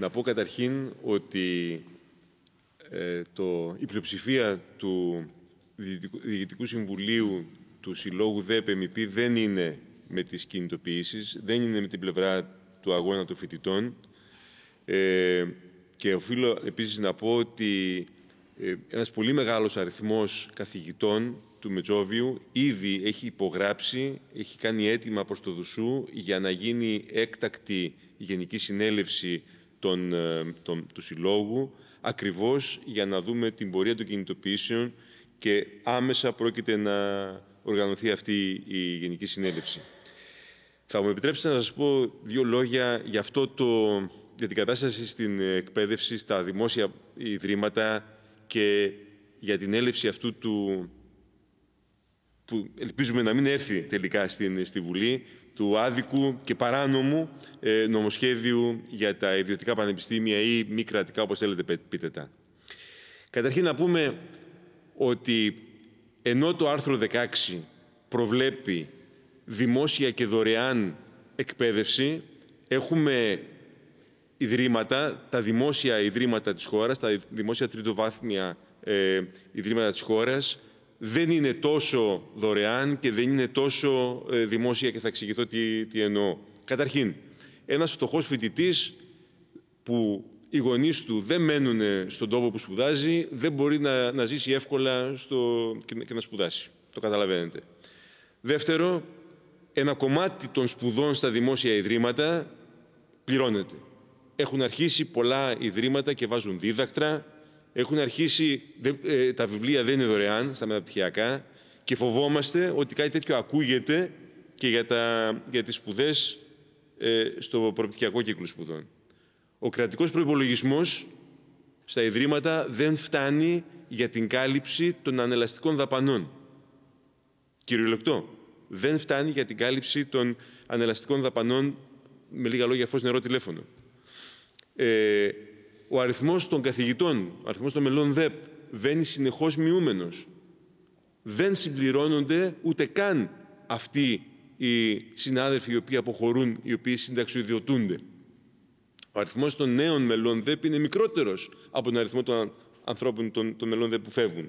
Να πω καταρχήν ότι ε, το, η πλειοψηφία του Διοικητικού Συμβουλίου του Συλλόγου ΔΕΠΕΜΙΠΗ δεν είναι με τις κινητοποιήσεις, δεν είναι με την πλευρά του αγώνα των φοιτητών. Ε, και οφείλω επίσης να πω ότι ε, ένας πολύ μεγάλος αριθμός καθηγητών του Μετζόβιου ήδη έχει υπογράψει, έχει κάνει αίτημα προς το Δουσού για να γίνει έκτακτη γενική συνέλευση τον, ε, τον, του Συλλόγου, ακριβώς για να δούμε την πορεία των κινητοποιήσεων και άμεσα πρόκειται να οργανωθεί αυτή η Γενική Συνέλευση. Θα μου επιτρέψετε να σας πω δύο λόγια για, αυτό το, για την κατάσταση στην εκπαίδευση, στα δημόσια ιδρύματα και για την έλευση αυτού του που ελπίζουμε να μην έρθει τελικά στην, στη Βουλή, του άδικου και παράνομου ε, νομοσχέδιου για τα ιδιωτικά πανεπιστήμια ή μη κρατικά, όπως θέλετε πείτε τα. Καταρχήν να πούμε ότι ενώ το άρθρο 16 προβλέπει δημόσια και δωρεάν εκπαίδευση, έχουμε ιδρύματα, τα δημόσια ιδρύματα της χώρας, τα δημόσια τριτοβάθμια ε, ιδρύματα της χώρας, δεν είναι τόσο δωρεάν και δεν είναι τόσο ε, δημόσια και θα εξηγηθώ τι, τι εννοώ. Καταρχήν, ένας φτωχός φοιτητής που οι γονείς του δεν μένουν στον τόπο που σπουδάζει, δεν μπορεί να, να ζήσει εύκολα στο, και, και να σπουδάσει. Το καταλαβαίνετε. Δεύτερο, ένα κομμάτι των σπουδών στα δημόσια ιδρύματα πληρώνεται. Έχουν αρχίσει πολλά ιδρύματα και βάζουν δίδακτρα, έχουν αρχίσει, ε, τα βιβλία δεν είναι δωρεάν στα μεταπτυχιακά και φοβόμαστε ότι κάτι τέτοιο ακούγεται και για, τα, για τις σπουδές ε, στο προπτυχιακό κύκλο σπουδών. Ο κρατικός προϋπολογισμός στα Ιδρύματα δεν φτάνει για την κάλυψη των ανελαστικών δαπανών. Κυριολεκτό. Δεν φτάνει για την κάλυψη των ανελαστικών δαπανών, με λίγα λόγια, φως νερό τηλέφωνο. Ε, ο αριθμός των καθηγητών, ο αριθμός των μελών ΔΕΠ βαίνει συνεχώς μειούμενος. Δεν συμπληρώνονται ούτε καν αυτοί οι συνάδελφοι οι οποίοι αποχωρούν, οι οποίοι συνταξιδιωτούνται. Ο αριθμός των νέων μελών ΔΕΠ είναι μικρότερος από τον αριθμό των ανθρώπων των, των μελών ΔΕΠ που φεύγουν.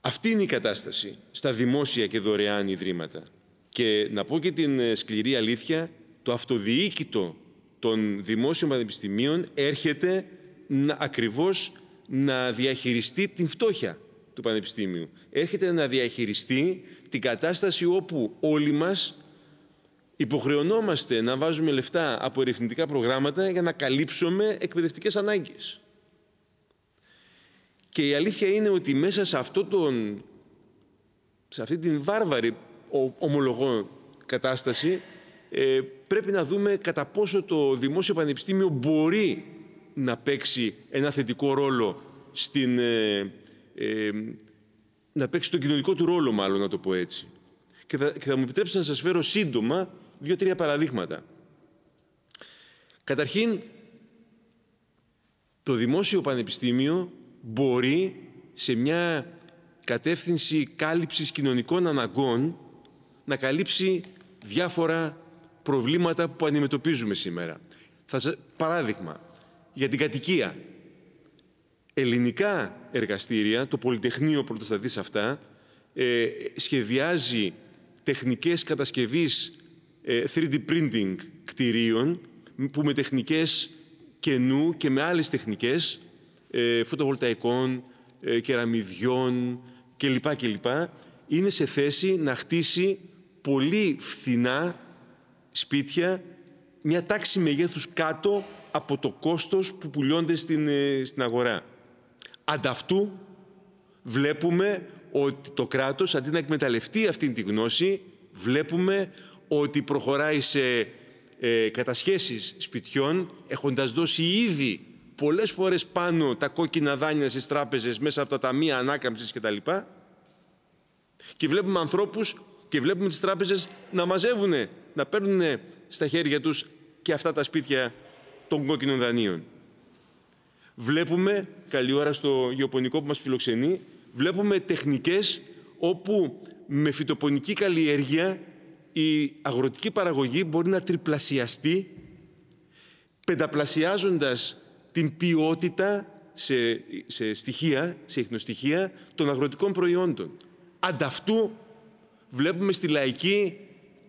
Αυτή είναι η κατάσταση στα δημόσια και δωρεάν ιδρύματα. Και να πω και την ε, σκληρή αλήθεια, το αυτοδιοίκητο των δημόσιων πανεπιστημίων έρχεται να, ακριβώς να διαχειριστεί την φτώχεια του πανεπιστήμιου. Έρχεται να διαχειριστεί την κατάσταση όπου όλοι μας υποχρεωνόμαστε να βάζουμε λεφτά από ερευνητικά προγράμματα για να καλύψουμε εκπαιδευτικές ανάγκες. Και η αλήθεια είναι ότι μέσα σε, αυτό τον, σε αυτή την βάρβαρη ομολογώ κατάσταση ε, πρέπει να δούμε κατά πόσο το Δημόσιο Πανεπιστήμιο μπορεί να παίξει ένα θετικό ρόλο στην... Ε, ε να παίξει τον κοινωνικό του ρόλο, μάλλον, να το πω έτσι. Και θα, θα μου επιτρέψετε να σας φέρω σύντομα δύο-τρία παραδείγματα. Καταρχήν, το Δημόσιο Πανεπιστήμιο μπορεί σε μια κατεύθυνση κάλυψης κοινωνικών αναγκών να καλύψει διάφορα προβλήματα που αντιμετωπίζουμε σήμερα. Θα σας... Παράδειγμα, για την κατοικία. Ελληνικά εργαστήρια, το Πολυτεχνείο θα σε αυτά, ε, σχεδιάζει τεχνικές κατασκευής 3D ε, printing κτηρίων που με τεχνικές καινού και με άλλες τεχνικές ε, φωτοβολταϊκών, ε, κεραμιδιών κλπ. κλπ. είναι σε θέση να χτίσει πολύ φθηνά σπίτια μια τάξη μεγέθους κάτω από το κόστος που πουλιώνται στην, ε, στην αγορά. Ανταυτού βλέπουμε ότι το κράτος αντί να εκμεταλλευτεί αυτή τη γνώση βλέπουμε ότι προχωράει σε ε, κατασχέσεις σπιτιών έχοντας δώσει ήδη πολλές φορές πάνω τα κόκκινα δάνεια στις τράπεζες μέσα από τα ταμεία ανάκαμψης κτλ. Και, και βλέπουμε ανθρώπους και βλέπουμε τις τράπεζες να μαζεύουν, να παίρνουν στα χέρια τους και αυτά τα σπίτια των κόκκινων δανείων. Βλέπουμε, καλή ώρα στο γεωπονικό που μας φιλοξενεί, βλέπουμε τεχνικές όπου με φυτοπονική καλλιέργεια η αγροτική παραγωγή μπορεί να τριπλασιαστεί πενταπλασιάζοντας την ποιότητα σε, σε στοιχεία, σε εχνοστοιχεία των αγροτικών προϊόντων. Ανταυτού Βλέπουμε στη λαϊκή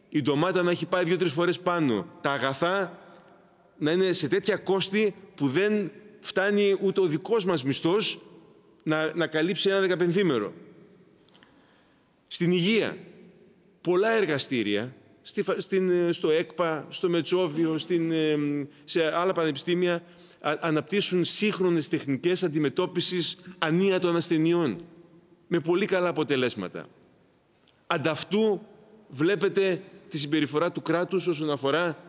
η ντομάτα να έχει πάει δύο-τρεις φορές πάνω. Τα αγαθά να είναι σε τέτοια κόστη που δεν φτάνει ούτε ο δικός μας μισθός να, να καλύψει ένα δεκαπενθήμερο. Στην υγεία, πολλά εργαστήρια, στη, στην, ε, στο ΕΚΠΑ, στο Μετσόβιο, στην, ε, σε άλλα πανεπιστήμια, αναπτύσσουν σύγχρονες τεχνικές αντιμετώπισης ανία των ασθενειών, με πολύ καλά αποτελέσματα. Ανταυτού βλέπετε τη συμπεριφορά του κράτους όσον αφορά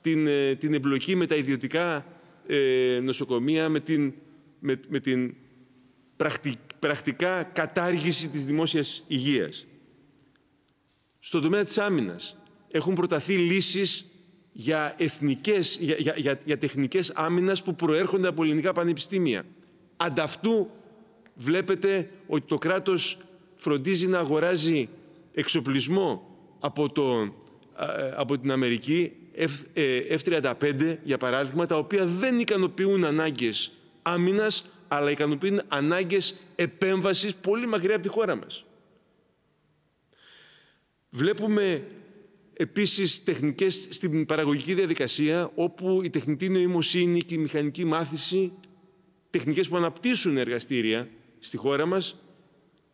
την, ε, την εμπλοκή με τα ιδιωτικά ε, νοσοκομεία, με την, με, την πρακτικά κατάργηση της δημόσιας υγείας. Στον τομέα της άμυνας έχουν προταθεί λύσεις για, εθνικές, για, για, για, για τεχνικές άμυνας που προέρχονται από ελληνικά πανεπιστήμια. Ανταυτού βλέπετε ότι το κράτος φροντίζει να αγοράζει εξοπλισμό από, το, ε, από την Αμερική, ε, F-35 για παράδειγμα, τα οποία δεν ικανοποιούν ανάγκες άμυνας, αλλά ικανοποιούν ανάγκες επέμβασης πολύ μακριά από τη χώρα μας. Βλέπουμε επίσης τεχνικές στην παραγωγική διαδικασία, όπου η τεχνητή νοημοσύνη και η μηχανική μάθηση, τεχνικές που αναπτύσσουν εργαστήρια στη χώρα μας,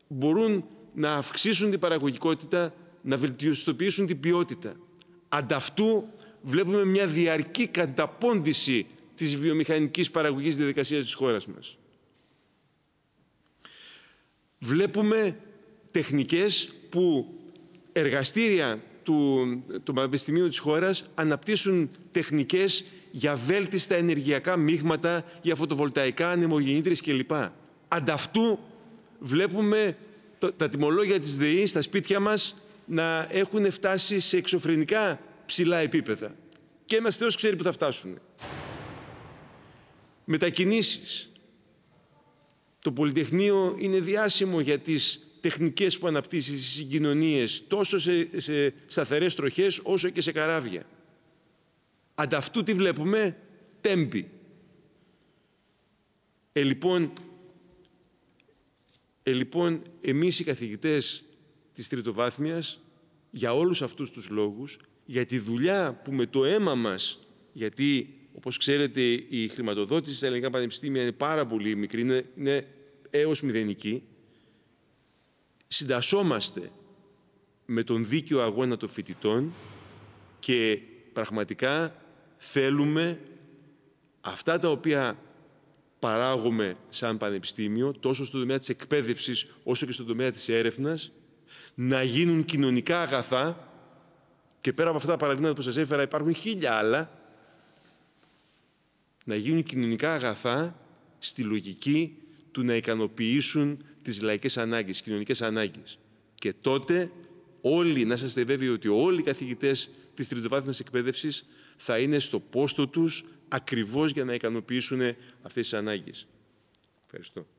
μπορούν να αυξήσουν την παραγωγικότητα, να βελτιωστοποιήσουν την ποιότητα. Ανταυτού βλέπουμε μια διαρκή καταπόντιση της βιομηχανικής παραγωγής διαδικασίας της χώρας μας. Βλέπουμε τεχνικές που εργαστήρια του, του Πανεπιστημίου της χώρας αναπτύσσουν τεχνικές για βέλτιστα ενεργειακά μείγματα, για φωτοβολταϊκά, ανεμογεννήτρες κλπ. Ανταυτού βλέπουμε τα τιμολόγια της ΔΕΗ στα σπίτια μας να έχουν φτάσει σε εξωφρενικά ψηλά επίπεδα. Και ένας Θεός ξέρει που θα φτάσουν. Μετακινήσεις. Το Πολυτεχνείο είναι διάσημο για τις τεχνικές που αναπτύσσεις στις συγκοινωνίες, τόσο σε, σε σταθερές τροχές όσο και σε καράβια. Ανταυτού τι βλέπουμε, τέμπη. Ε, λοιπόν, ε, λοιπόν, εμείς οι καθηγητές της τριτοβάθμιας, για όλους αυτούς τους λόγους, για τη δουλειά που με το αίμα μας, γιατί όπως ξέρετε η χρηματοδότηση στα ελληνικά πανεπιστήμια είναι πάρα πολύ μικρή, είναι, είναι έως μηδενική, συντασσόμαστε με τον δίκιο αγώνα των φοιτητών και πραγματικά θέλουμε αυτά τα οποία παράγουμε σαν πανεπιστήμιο, τόσο στον τομέα της εκπαίδευσης όσο και στον τομέα της έρευνας, να γίνουν κοινωνικά αγαθά και πέρα από αυτά τα παραδείγματα που σας έφερα υπάρχουν χίλια άλλα, να γίνουν κοινωνικά αγαθά στη λογική του να ικανοποιήσουν τις λαϊκές ανάγκες, τις κοινωνικές ανάγκες. Και τότε όλοι, να σας βέβαιοι ότι όλοι οι καθηγητές της τριτοβάθμιας εκπαίδευσης θα είναι στο πόστο τους ακριβώς για να ικανοποιήσουν αυτές τις ανάγκες. Ευχαριστώ.